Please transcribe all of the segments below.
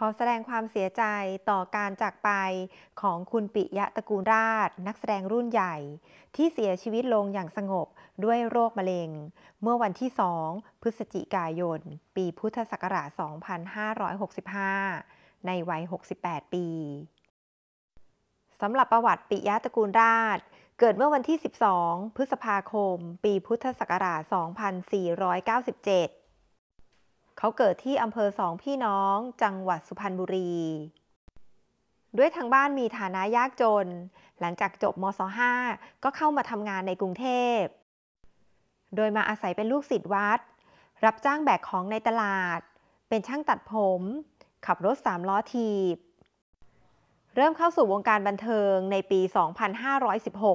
ขอแสดงความเสียใจต่อการจากไปของคุณปิยะตะกูลราช นักแสดงรุ่นใหญ่ที่เสียชีวิตลงอย่างสงบด้วยโรคมะเร็ง เมื่อวันที่ 2 พฤศจิกายน ปีพุทธศักราช 2565 ในวัย 68 ปี สำหรับประวัติปิยะตะกูลราช เกิดเมื่อวันที่ 12 พฤษภาคม ปีพุทธศักราช 2497เขาเกิดที่อำเภอสองพี่น้อง จังหวัดสุพรรณบุรี ด้วยทางบ้านมีฐานะยากจน หลังจากจบมศ .5 ก็เข้ามาทำงานในกรุงเทพ โดยมาอาศัยเป็นลูกศิษย์วัด รับจ้างแบกของในตลาด เป็นช่างตัดผม ขับรถสามล้อทีบ เริ่มเข้าสู่วงการบันเทิงในปี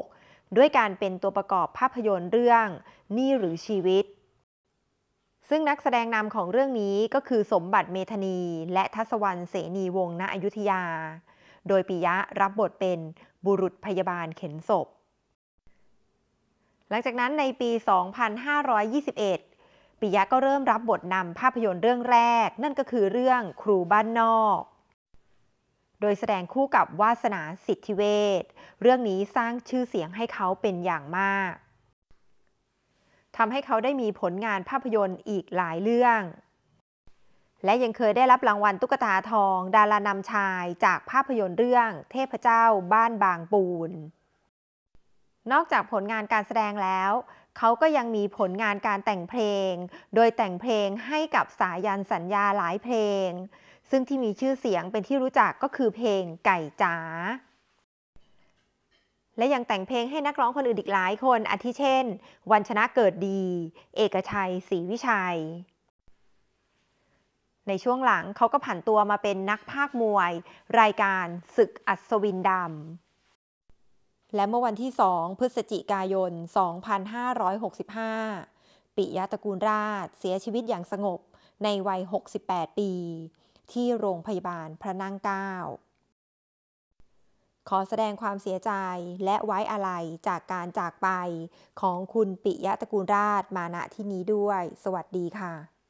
2516 ด้วยการเป็นตัวประกอบภาพยนตร์เรื่อง นี่หรือชีวิตซึ่งนักแสดงนำของเรื่องนี้ก็คือสมบัติเมธนี และทัศวรรณเสนีวงศ์ณอยุธยา โดยปิยะรับบทเป็นบุรุษพยาบาลเข็นศพ หลังจากนั้นในปี 2521 ปิยะก็เริ่มรับบทนำภาพยนตร์เรื่องแรก นั่นก็คือเรื่องครูบ้านนอก โดยแสดงคู่กับวาสนาสิทธิเวช เรื่องนี้สร้างชื่อเสียงให้เขาเป็นอย่างมากทำให้เขาได้มีผลงานภาพยนตร์อีกหลายเรื่อง และยังเคยได้รับรางวัลตุ๊กตาทอง ดารานำชายจากภาพยนตร์เรื่องเทพเจ้าบ้านบางปูน นอกจากผลงานการแสดงแล้ว เขาก็ยังมีผลงานการแต่งเพลง โดยแต่งเพลงให้กับสายันสัญญาหลายเพลง ซึ่งที่มีชื่อเสียงเป็นที่รู้จักก็คือเพลง ไก่จ๋าและยังแต่งเพลงให้นักร้องคนอื่นอีกหลายคนอาทิเช่นวันชนะเกิดดี เอกชัยศรีวิชัย ในช่วงหลังเขาก็ผันตัวมาเป็นนักภาคมวย รายการศึกอัศวินดำ และเมื่อวันที่ 2 พฤศจิกายน 2565 ปิยะตระกูลราชเสียชีวิตอย่างสงบในวัย 68 ปี ที่โรงพยาบาลพระนั่งเก้าขอแสดงความเสียใจและไว้อาลัยจากการจากไป ของคุณปิยะตะกูลราชมาณที่นี้ด้วย สวัสดีค่ะ